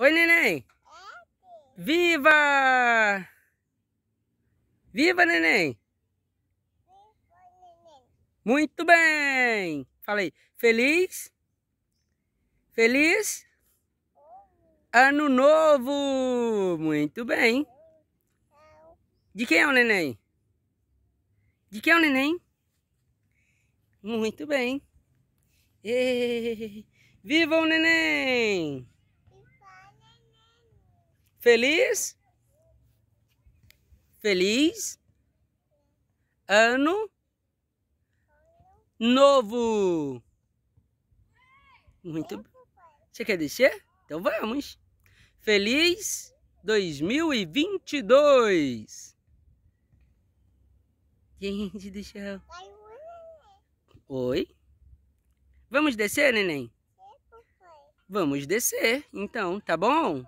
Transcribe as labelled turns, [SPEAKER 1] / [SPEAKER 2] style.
[SPEAKER 1] Oi, neném. Viva! Viva, neném. Muito bem. Falei, feliz? Feliz? Ano novo. Muito bem. De quem é o neném? De quem é o neném? Muito bem. E Viva o neném! Feliz. Feliz. Ano. Novo. Muito bem. Você quer descer? Então vamos. Feliz 2022. Gente do céu. Oi? Vamos descer, neném? Vamos descer, então, tá bom?